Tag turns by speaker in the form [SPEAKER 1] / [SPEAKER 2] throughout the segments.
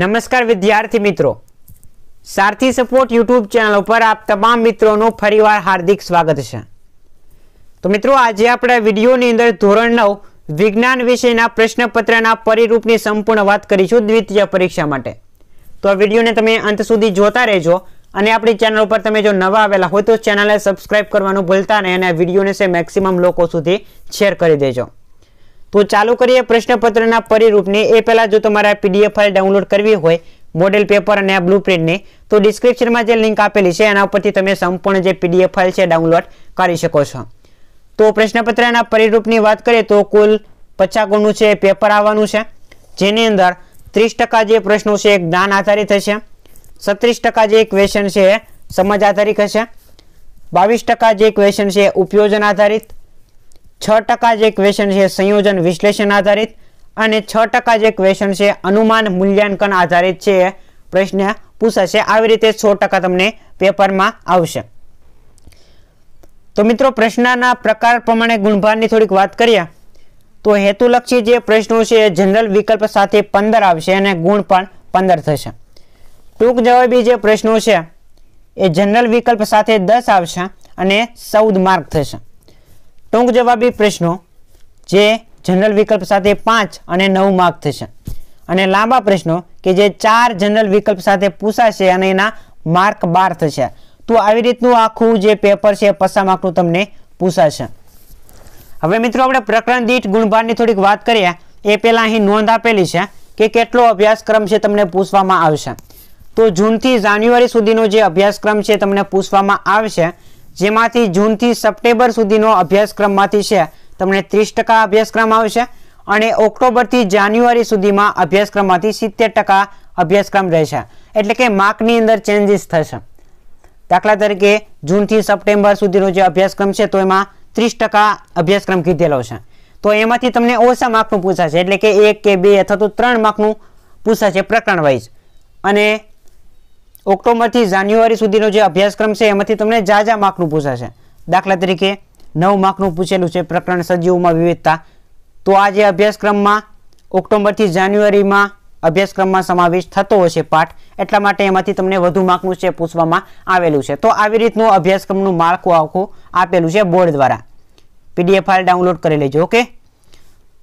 [SPEAKER 1] નમસ્કાર વિદ્યાર્થી મિત્રો સારથી સપોર્ટ યુટ્યુબ ચેનલ ઉપર આપ તમામ મિત્રોનું ફરીવાર હાર્દિક સ્વાગત છે તો મિત્રો આજે આપણે વિડીયોની અંદર ધોરણ નવ વિજ્ઞાન વિષયના પ્રશ્નપત્રના પરિરૂપની સંપૂર્ણ વાત કરીશું દ્વિતીય પરીક્ષા માટે તો આ વિડીયોને તમે અંત સુધી જોતા રહેજો અને આપણી ચેનલ ઉપર તમે જો નવા આવેલા હોય તો ચેનલને સબસ્ક્રાઈબ કરવાનું ભૂલતા નહીં અને આ વિડીયોને છે મેક્સિમમ લોકો સુધી શેર કરી દેજો તો ચાલુ કરીએ પ્રશ્નપત્રના પરિરૂપને એ પહેલાં જો તમારે પીડીએફ ફાઇલ ડાઉનલોડ કરવી હોય મોડેલ પેપર અને આ બ્લુ બ્લુપ્રિન્ટને તો ડિસ્ક્રિપ્શનમાં જે લિંક આપેલી છે એના ઉપરથી તમે સંપૂર્ણ જે પીડીએફ ફાઇલ છે ડાઉનલોડ કરી શકો છો તો પ્રશ્નપત્રના પરિરૂપની વાત કરીએ તો કુલ પચાસ ગુણનું છે પેપર આવવાનું છે જેની અંદર ત્રીસ ટકા જે પ્રશ્નો છે એ જ્ઞાન આધારિત હશે સત્રીસ ટકા જે ક્વેશ્ચન છે એ સમજ આધારિત હશે બાવીસ ટકા જે ક્વેશ્ચન છે ઉપયોજન આધારિત છ ટકા જે ક્વેશ્ચન છે સંયોજન વિશ્લેષણ આધારિત અને છ ટકા જે ક્વેશ્ચન છે અનુમાન મૂલ્યાંકન આધારિત છે પ્રશ્ન પૂછાશે આવી રીતે સો ટકા તમને પેપરમાં આવશે તો મિત્રો પ્રશ્નના પ્રકાર પ્રમાણે ગુણભારની થોડીક વાત કરીએ તો હેતુલક્ષી જે પ્રશ્નો છે એ જનરલ વિકલ્પ સાથે પંદર આવશે અને ગુણ પણ પંદર થશે ટૂંક જવાબી જે પ્રશ્નો છે એ જનરલ વિકલ્પ સાથે દસ આવશે અને ચૌદ માર્ક થશે ટૂંક જવાબી પ્રશ્નો જે જનરલ વિકલ્પ સાથે પાંચ અને નવ માર્ક થશે અને લાંબા પ્રશ્નો કે જે ચાર જનરલ વિકલ્પ સાથે પૂછાશે અને એના માર્ક બાર થશે તો આવી રીતનું આખું જે પેપર છે પસા માર્કનું તમને પૂછાશે હવે મિત્રો આપણે પ્રકરણ દીઠ ગુણભારની થોડીક વાત કરીએ એ પહેલાં અહીં નોંધ આપેલી છે કે કેટલો અભ્યાસક્રમ છે તમને પૂછવામાં આવશે તો જૂનથી જાન્યુઆરી સુધીનો જે અભ્યાસક્રમ છે તમને પૂછવામાં આવશે જેમાંથી જૂનથી સપ્ટેમ્બર સુધીનો અભ્યાસક્રમમાંથી છે તમને ત્રીસ ટકા અભ્યાસક્રમ આવશે અને ઓક્ટોબરથી જાન્યુઆરી સુધીમાં અભ્યાસક્રમમાંથી સિત્તેર ટકા અભ્યાસક્રમ રહેશે એટલે કે માર્કની અંદર ચેન્જીસ થશે દાખલા તરીકે જૂનથી સપ્ટેમ્બર સુધીનો જે અભ્યાસક્રમ છે તો એમાં ત્રીસ ટકા અભ્યાસક્રમ કીધેલો છે તો એમાંથી તમને ઓછા માર્કનું પૂછાશે એટલે કે એક કે બે અથવા તો ત્રણ માર્કનું પૂછાશે પ્રકરણ વાઇઝ અને ઓક્ટોબરથી જાન્યુઆરી સુધીનો જે અભ્યાસક્રમ છે એમાંથી તમને જા જાજા માર્કનું પૂછાશે દાખલા તરીકે નવ માર્કનું પૂછેલું છે પ્રકરણ સજીવોમાં વિવિધતા તો આ જે અભ્યાસક્રમમાં ઓક્ટોબરથી જાન્યુઆરીમાં અભ્યાસક્રમમાં સમાવેશ થતો હશે પાઠ એટલા માટે એમાંથી તમને વધુ માર્કનું છે પૂછવામાં આવેલું છે તો આવી રીતનું અભ્યાસક્રમનું માળખું આખું આપેલું છે બોર્ડ દ્વારા પીડીએફ ફાઇલ ડાઉનલોડ કરી લેજો ઓકે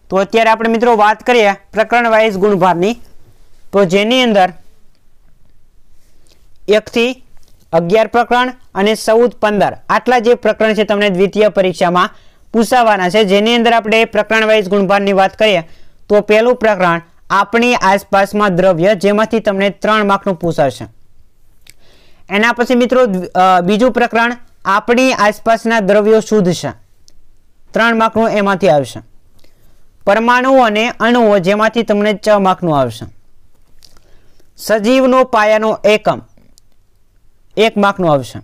[SPEAKER 1] તો અત્યારે આપણે મિત્રો વાત કરીએ પ્રકરણ વાઇઝ ગુણભારની તો જેની અંદર એકથી અગિયાર પ્રકરણ અને ચૌદ પંદર આટલા જે પ્રકરણ છે તમને દ્વિતીય પરીક્ષામાં પૂછાવાના છે જેની અંદર આપણે પ્રકરણ વાઇઝ ગુણભારની વાત કરીએ તો પહેલું પ્રકરણ આપણી આસપાસમાં દ્રવ્ય જેમાંથી તમને ત્રણ માર્કનું પૂછાશે એના પછી મિત્રો બીજું પ્રકરણ આપણી આસપાસના દ્રવ્યો શુદ્ધ છે ત્રણ માર્કનું એમાંથી આવશે પરમાણુઓ અને અણુઓ જેમાંથી તમને છ માર્કનું આવશે સજીવનો પાયાનો એકમ એક માર્કનું આવશે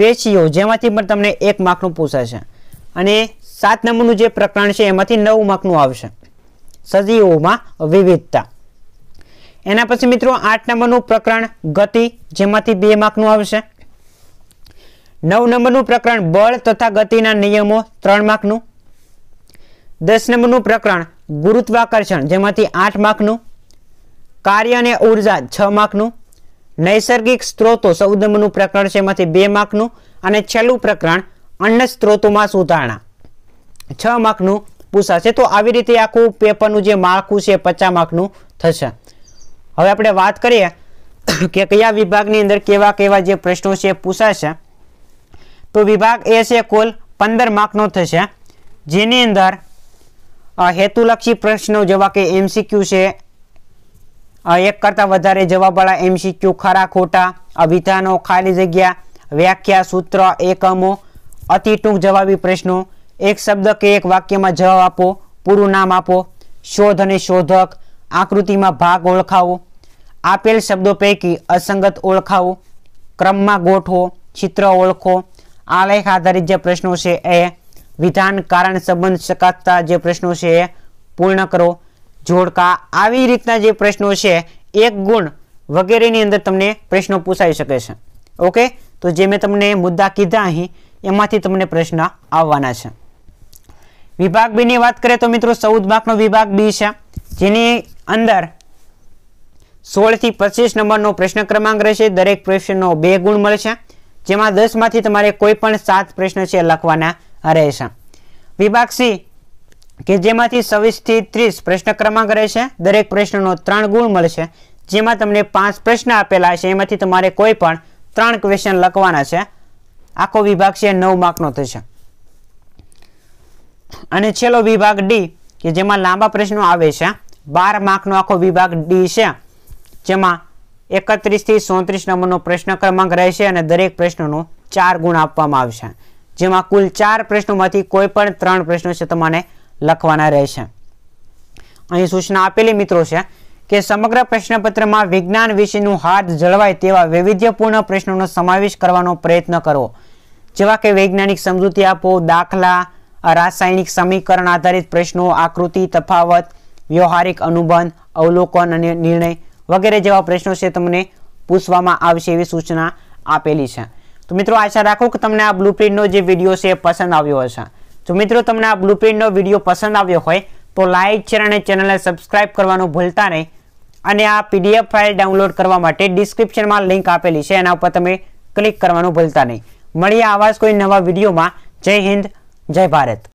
[SPEAKER 1] પેશીઓ જેમાંથી પણ તમને એક માર્કનું પૂછાશે અને સાત નંબરનું જે પ્રકરણ છે એમાંથી નવ માર્કનું આવશે સજીવોમાં વિવિધતા એના પછી મિત્રો આઠ નંબરનું પ્રકરણ ગતિ જેમાંથી બે માર્કનું આવશે નવ નંબરનું પ્રકરણ બળ તથા ગતિના નિયમો ત્રણ માર્કનું દસ નંબરનું પ્રકરણ ગુરુત્વાકર્ષણ જેમાંથી આઠ માર્કનું કાર્ય અને ઉર્જા છ માર્કનું નૈસર્ગિક સ્ત્રોતો સૌદમનું પ્રકરણ છે એમાંથી બે માર્કનું અને છેલ્લું પ્રકરણ અન્ન સ્ત્રોતોમાં સુધારણા છ માર્કનું પૂછાશે તો આવી રીતે આખું પેપરનું જે માળખું છે પચાસ માર્કનું થશે હવે આપણે વાત કરીએ કે કયા વિભાગની અંદર કેવા કેવા જે પ્રશ્નો છે પૂછાશે તો વિભાગ એ છે કુલ પંદર માર્કનો થશે જેની અંદર હેતુલક્ષી પ્રશ્નો જેવા કે એમસીક્યુ છે એક કરતાં વધારે જવાબ જવાબવાળા એમસીક્યુ ખરા ખોટા વિધાનો ખાલી જગ્યા વ્યાખ્યા સૂત્ર એકમો અતિ ટૂંક જવાબી પ્રશ્નો એક શબ્દ કે એક વાક્યમાં જવાબ આપો પૂરું નામ આપો શોધ અને શોધક આકૃતિમાં ભાગ ઓળખાવો આપેલ શબ્દો પૈકી અસંગત ઓળખાવો ક્રમમાં ગોઠવો ચિત્ર ઓળખો આ લેખ આધારિત જે પ્રશ્નો છે એ વિધાન કારણ સંબંધ શકાતા જે પ્રશ્નો છે એ પૂર્ણ કરો જોડકા આવી રીતના જે પ્રશ્નો છે એક ગુણ વગેરેની અંદર તમને પ્રશ્નો પૂછાઈ શકે છે ઓકે તો જે મેં તમને મુદ્દા કીધા અહીં એમાંથી તમને પ્રશ્ન આવવાના છે વિભાગ બીની વાત કરીએ તો મિત્રો ચૌદ માર્કનો વિભાગ બી છે જેની અંદર સોળથી પચીસ નંબરનો પ્રશ્ન ક્રમાંક રહેશે દરેક પ્રશ્નનો બે ગુણ મળશે જેમાં દસમાંથી તમારે કોઈ પણ સાત પ્રશ્ન છે લખવાના રહેશે વિભાગ સી કે જેમાંથી સવીસથી ત્રીસ પ્રશ્ન ક્રમાંક રહેશે દરેક પ્રશ્નનો ત્રણ ગુણ મળશે જેમાં તમને પાંચ પ્રશ્ન આપેલા છે એમાંથી તમારે કોઈ પણ ત્રણ ક્વેશ્ચન લખવાના છે આખો વિભાગ છે નવ માર્કનો થશે અને છેલ્લો વિભાગ ડી કે જેમાં લાંબા પ્રશ્નો આવે છે બાર માર્કનો આખો વિભાગ ડી છે જેમાં એકત્રીસથી સોત્રીસ નંબરનો પ્રશ્ન ક્રમાંક રહેશે અને દરેક પ્રશ્નનો ચાર ગુણ આપવામાં આવશે જેમાં કુલ ચાર પ્રશ્નોમાંથી કોઈ પણ ત્રણ પ્રશ્નો છે તમારે લખવાના રહેશે અહીં સૂચના આપેલી મિત્રો છે કે સમગ્ર પ્રશ્નપત્રમાં વિજ્ઞાન વિશેનું હાથ જળવાય તેવા વૈવિધ્યપૂર્ણ પ્રશ્નોનો સમાવેશ કરવાનો પ્રયત્ન કરવો જેવા કે વૈજ્ઞાનિક સમજૂતી આપો દાખલા રાસાયણિક સમીકરણ આધારિત પ્રશ્નો આકૃતિ તફાવત વ્યવહારિક અનુબંધ અવલોકન અને નિર્ણય વગેરે જેવા પ્રશ્નો છે તમને પૂછવામાં આવશે એવી સૂચના આપેલી છે તો મિત્રો આશા રાખો કે તમને આ બ્લુપ્રિન્ટનો જે વિડીયો છે એ પસંદ આવ્યો હશે જો મિત્રો તમને આ બ્લુપ્રિન્ટનો વિડીયો પસંદ આવ્યો હોય તો લાઇક શેર અને ચેનલને સબસ્ક્રાઇબ કરવાનું ભૂલતા નહીં અને આ પીડીએફ ફાઇલ ડાઉનલોડ કરવા માટે ડિસ્ક્રિપ્શનમાં લિંક આપેલી છે એના ઉપર તમે ક્લિક કરવાનું ભૂલતા નહીં મળીએ આવા જ કોઈ નવા વિડીયોમાં જય હિન્દ જય ભારત